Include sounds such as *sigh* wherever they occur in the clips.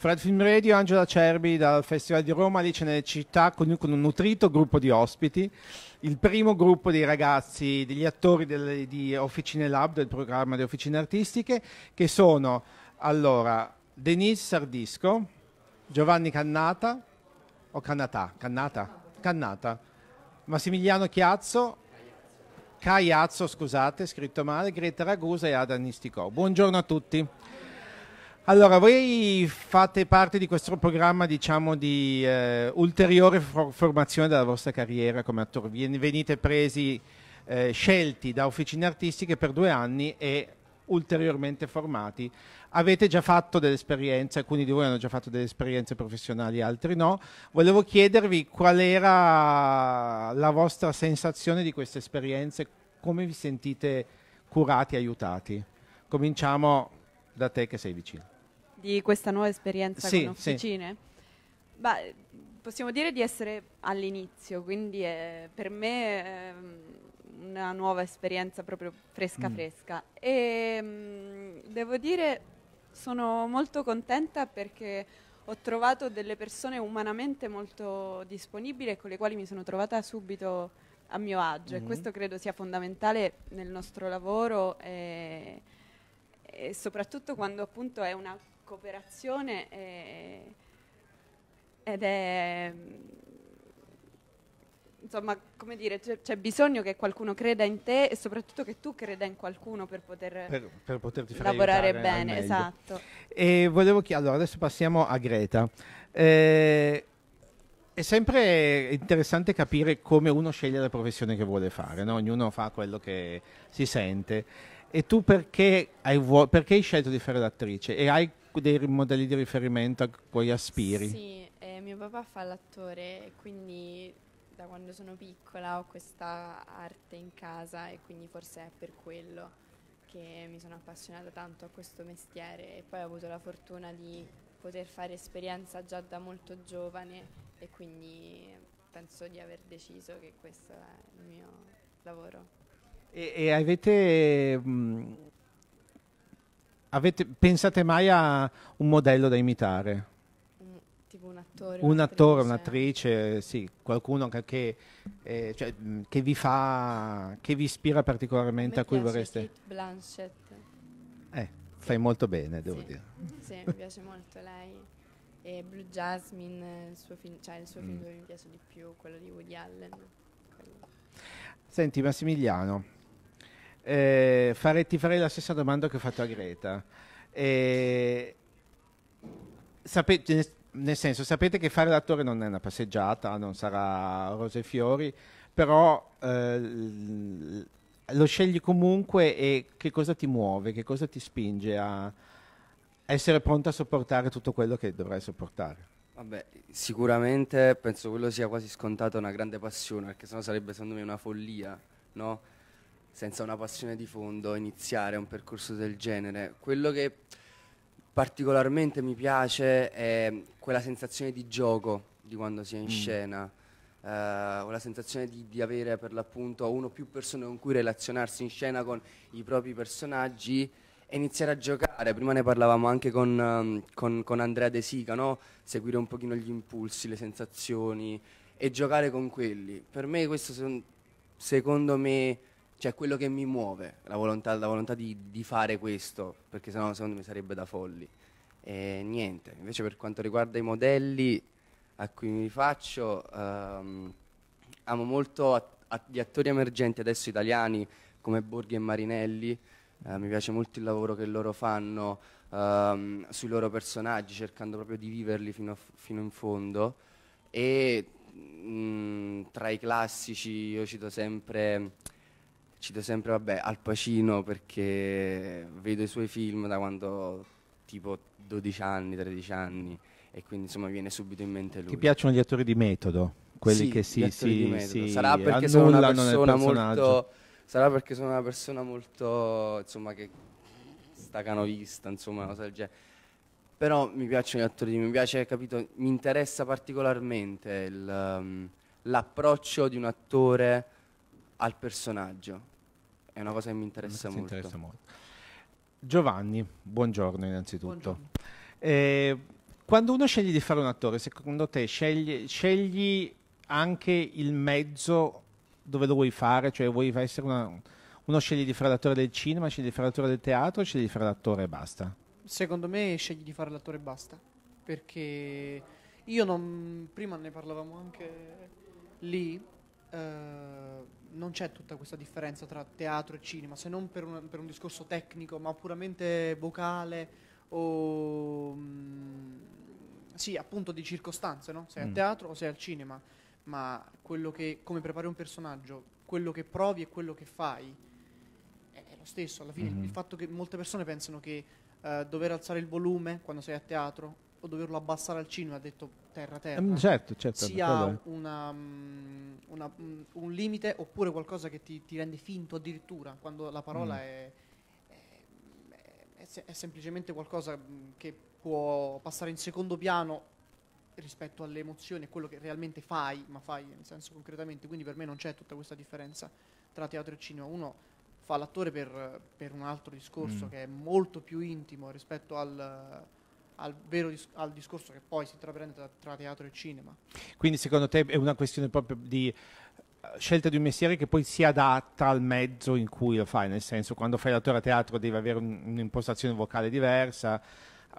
Fred Film Radio, Angela Cerbi dal Festival di Roma, lì c'è nelle città, con, con un nutrito gruppo di ospiti. Il primo gruppo dei ragazzi, degli attori delle, di Officine Lab, del programma di Officine Artistiche, che sono allora Denise Sardisco, Giovanni Cannata, o Cannatà, Cannata, Cannata, Massimiliano Chiazzo, Caiazzo, scusate, scritto male, Greta Ragusa e Ada Nisticò. Buongiorno a tutti. Allora, voi fate parte di questo programma, diciamo, di eh, ulteriore formazione della vostra carriera come attore. Venite presi, eh, scelti da officine artistiche per due anni e ulteriormente formati. Avete già fatto delle esperienze, alcuni di voi hanno già fatto delle esperienze professionali, altri no. Volevo chiedervi qual era la vostra sensazione di queste esperienze, come vi sentite curati, aiutati. Cominciamo da te che sei vicino. Di questa nuova esperienza sì, con officine? Sì. Beh, possiamo dire di essere all'inizio, quindi è, per me è ehm, una nuova esperienza proprio fresca mm. fresca. E mm, devo dire sono molto contenta perché ho trovato delle persone umanamente molto disponibili e con le quali mi sono trovata subito a mio agio mm-hmm. e mm. questo credo sia fondamentale nel nostro lavoro. E e soprattutto quando appunto è una cooperazione e, eh, ed è mm, insomma, come dire, c'è, c'è, bisogno che qualcuno creda in te e soprattutto che tu creda in qualcuno per poter per, per poterti lavorare bene, esatto. E volevo chiedere, allora adesso passiamo a Greta. Eh, è sempre interessante capire come uno sceglie la professione che vuole fare, no? ognuno fa quello che si sente. E tu perché hai, perché hai scelto di fare l'attrice? E hai dei modelli di riferimento a cui aspiri? Sì, eh, mio papà fa l'attore quindi da quando sono piccola ho questa arte in casa e quindi forse è per quello che mi sono appassionata tanto a questo mestiere e poi ho avuto la fortuna di poter fare esperienza già da molto giovane e quindi penso di aver deciso che questo è il mio lavoro. E, e avete, mh, mm, avete, pensate mai a un modello da imitare? tipo un attore, un'attrice. sì, qualcuno che, che, eh, cioè, mm, che, vi fa, che vi ispira particolarmente, a, a cui vorreste. Kate Blanchett. Eh, sì. fai molto bene, devo sì. dire. Sì, mi piace molto lei. E Blue Jasmine, il suo film, cioè il suo mm. film dove mi piace di più, quello di Woody Allen. Quello. Senti Massimiliano, eh, fare, ti farei la stessa domanda che ho fatto a Greta. Eh, sapete, cioè, nel senso, sapete che fare l'attore non è una passeggiata, non sarà rose e fiori, però eh, lo scegli comunque e che cosa ti muove, che cosa ti spinge a essere pronto a sopportare tutto quello che dovrai sopportare? Vabbè, sicuramente penso quello sia quasi scontato una grande passione, perché sennò sarebbe secondo me una follia, no? senza una passione di fondo iniziare un percorso del genere. Quello che particolarmente mi piace è quella sensazione di gioco di quando si è in mm. scena, eh, o la sensazione di, di, avere per l'appunto uno o più persone con cui relazionarsi in scena con i propri personaggi e iniziare a giocare. Prima ne parlavamo anche con, um, con, con Andrea De Sica, no? seguire un pochino gli impulsi, le sensazioni e giocare con quelli. Per me questo secondo me cioè quello che mi muove, la volontà, la volontà di, di, fare questo, perché sennò secondo me sarebbe da folli. E niente, invece per quanto riguarda i modelli a cui mi rifaccio, ehm, amo molto a, a, gli attori emergenti adesso italiani come Borghi e Marinelli, eh, mi piace molto il lavoro che loro fanno ehm, sui loro personaggi, cercando proprio di viverli fino, fino in fondo. E mh, mm, tra i classici io cito sempre cito sempre vabbè, Al Pacino perché vedo i suoi film da quando tipo 12 anni, 13 anni e quindi insomma viene subito in mente lui. Ti piacciono gli attori di metodo? Quelli sì, che si, si, si sarà perché sono una persona molto sarà perché sono una persona molto insomma che stacanovista, insomma, una cosa del genere. Però mi piacciono gli attori, mi piace, capito, mi interessa particolarmente il, um, l'approccio di un attore al personaggio è una cosa che mi interessa, molto. interessa molto. Giovanni, buongiorno innanzitutto. Buongiorno. Eh, quando uno sceglie di fare un attore, secondo te scegli, scegli anche il mezzo dove lo vuoi fare? Cioè vuoi essere una, uno sceglie di fare l'attore del cinema, sceglie di fare l'attore del teatro, sceglie di fare l'attore e basta? Secondo me scegli di fare l'attore e basta, perché io non... prima ne parlavamo anche lì, eh, non c'è tutta questa differenza tra teatro e cinema, se non per un, per un discorso tecnico, ma puramente vocale o... Mh, mm, sì, appunto di circostanze, no? Sei mm. al teatro o sei al cinema, ma quello che, come prepari un personaggio, quello che provi e quello che fai è, è lo stesso. Alla fine mm-hmm. il fatto che molte persone pensano che eh, dover alzare il volume quando sei a teatro o doverlo abbassare al cinema, ha detto terra terra. Mm, certo, certo. Sia una, mm, una, mm, un limite oppure qualcosa che ti, ti, rende finto addirittura, quando la parola mm. è, è, è, è semplicemente qualcosa mm, che può passare in secondo piano rispetto alle emozioni e quello che realmente fai, ma fai nel senso concretamente, quindi per me non c'è tutta questa differenza tra teatro e cinema. Uno fa l'attore per, per un altro discorso mm. che è molto più intimo rispetto al, al, vero dis- al discorso che poi si intraprende tra, tra teatro e cinema. Quindi secondo te è una questione proprio di eh, scelta di un mestiere che poi si adatta al mezzo in cui lo fai, nel senso quando fai l'attore a teatro devi avere un, un'impostazione vocale diversa,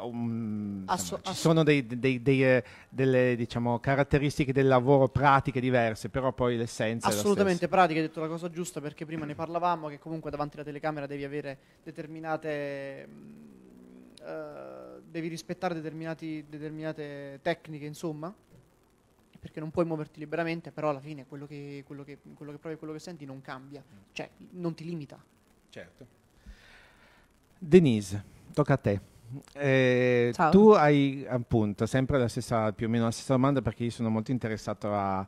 um, Asso, insomma, ci sono dei, dei, dei, eh, delle diciamo, caratteristiche del lavoro pratiche diverse, però poi l'essenza... Assolutamente pratiche, hai detto la cosa giusta perché prima ne parlavamo che comunque davanti alla telecamera devi avere determinate... Uh, devi rispettare determinate tecniche, insomma, perché non puoi muoverti liberamente, però alla fine quello che, quello che, quello che provi e quello che senti non cambia, mm. cioè non ti limita. Certo. Denise, tocca a te. Eh, tu hai appunto sempre la stessa, più o meno la stessa domanda perché io sono molto interessato a,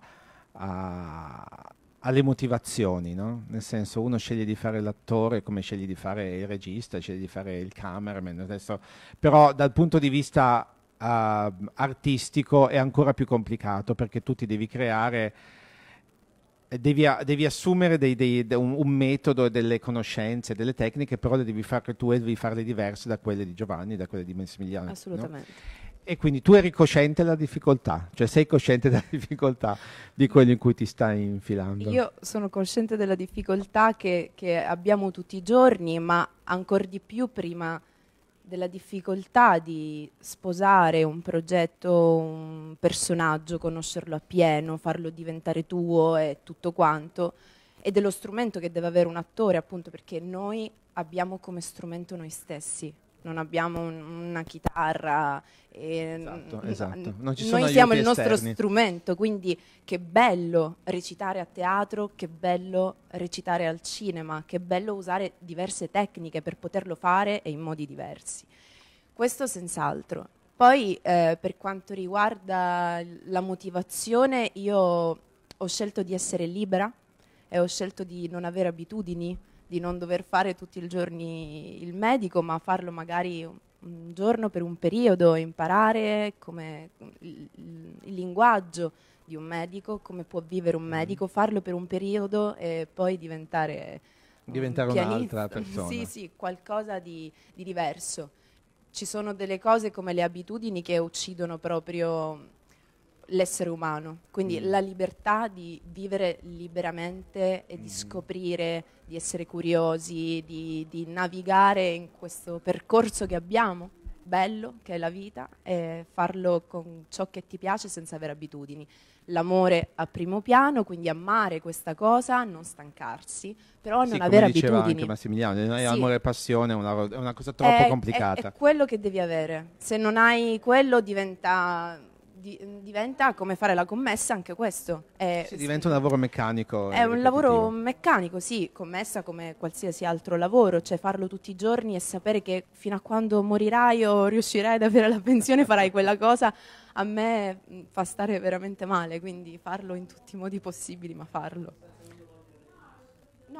a alle motivazioni, no? Nel senso, uno sceglie di fare l'attore come sceglie di fare il regista, sceglie di fare il cameraman, adesso, però dal punto di vista uh, artistico è ancora più complicato perché tu ti devi creare, eh, devi, devi assumere dei, dei, un, un, metodo e delle conoscenze, delle tecniche, però le devi fare tu e devi farle diverse da quelle di Giovanni, da quelle di Massimiliano. Assolutamente. No? E quindi tu eri cosciente della difficoltà, cioè sei cosciente *laughs* della difficoltà di quello in cui ti stai infilando? Io sono cosciente della difficoltà che, che abbiamo tutti i giorni, ma ancora di più prima della difficoltà di sposare un progetto, un personaggio, conoscerlo appieno, farlo diventare tuo e tutto quanto, e dello strumento che deve avere un attore, appunto perché noi abbiamo come strumento noi stessi, non abbiamo un, una chitarra. esatto, esatto. noi siamo il nostro esterni. strumento, quindi che bello recitare a teatro, che bello recitare al cinema, che bello usare diverse tecniche per poterlo fare e in modi diversi. Questo senz'altro. Poi eh, per quanto riguarda la motivazione, io ho scelto di essere libera e ho scelto di non avere abitudini di non dover fare tutti i giorni il medico, ma farlo magari un giorno per un periodo, imparare come il, il linguaggio di un medico, come può vivere un mm. medico, farlo per un periodo e poi diventare, diventare un un'altra *laughs* persona. Sì, sì, qualcosa di, di diverso. Ci sono delle cose come le abitudini che uccidono proprio l'essere umano, quindi mm. la libertà di vivere liberamente e di mm. scoprire, di essere curiosi, di, di, navigare in questo percorso che abbiamo, bello, che è la vita, e farlo con ciò che ti piace senza avere abitudini. L'amore a primo piano, quindi amare questa cosa, non stancarsi, però sì, non avere abitudini. Come diceva anche Massimiliano, eh, sì. amore e passione è una, è una cosa troppo è, complicata. È, è quello che devi avere, se non hai quello diventa di, mm, diventa come fare la commessa anche questo. È, sì, diventa un lavoro meccanico. È un lavoro meccanico, sì, commessa come qualsiasi altro lavoro, cioè farlo tutti i giorni e sapere che fino a quando morirai o riuscirai ad avere la pensione farai quella cosa, a me mm, fa stare veramente male, quindi farlo in tutti i modi possibili, ma farlo.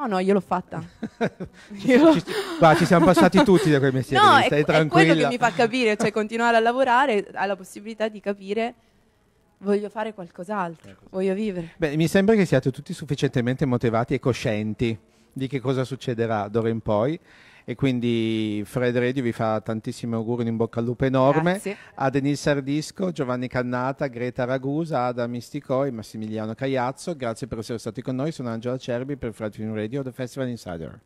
No, no, io l'ho fatta. *laughs* ci, io... Ci, qua, ci siamo passati tutti da quei mestieri, no, stai è, tranquilla. È quello che mi fa capire, cioè continuare a lavorare, ha la possibilità di capire voglio fare qualcos'altro, voglio vivere. Beh, mi sembra che siate tutti sufficientemente motivati e coscienti di che cosa succederà d'ora in poi e quindi Fred Radio vi fa tantissimi auguri, un in bocca al lupo enorme Grazie. a Denise Sardisco, Giovanni Cannata, Greta Ragusa, Ada Misticoi, Massimiliano Cagliazzo. Grazie per essere stati con noi. Sono Angela Cerbi per Fred Film Radio, The Festival Insider.